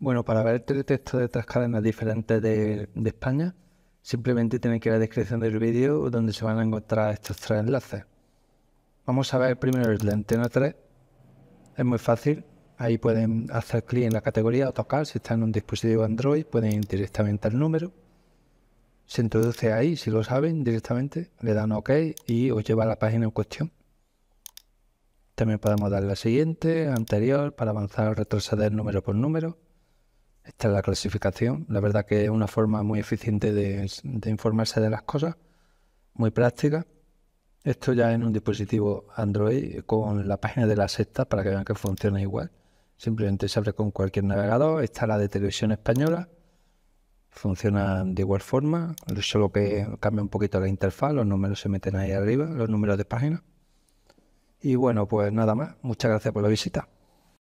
Bueno, para ver el texto de estas cadenas diferentes de, España, simplemente tienen que ir a la descripción del vídeo donde se van a encontrar estos tres enlaces. Vamos a ver primero el de Antena 3. Es muy fácil. Ahí pueden hacer clic en la categoría o tocar. Si están en un dispositivo Android, pueden ir directamente al número. Se introduce ahí, si lo saben, directamente. Le dan OK y os lleva a la página en cuestión. También podemos dar la siguiente, anterior, para avanzar o retroceder número por número. Esta es la clasificación. La verdad que es una forma muy eficiente de, informarse de las cosas, muy práctica. Esto ya en un dispositivo Android con la página de la sexta para que vean que funciona igual. Simplemente se abre con cualquier navegador. Está la de televisión española. Funciona de igual forma, solo que cambia un poquito la interfaz, los números se meten ahí arriba, los números de página. Y bueno, pues nada más. Muchas gracias por la visita.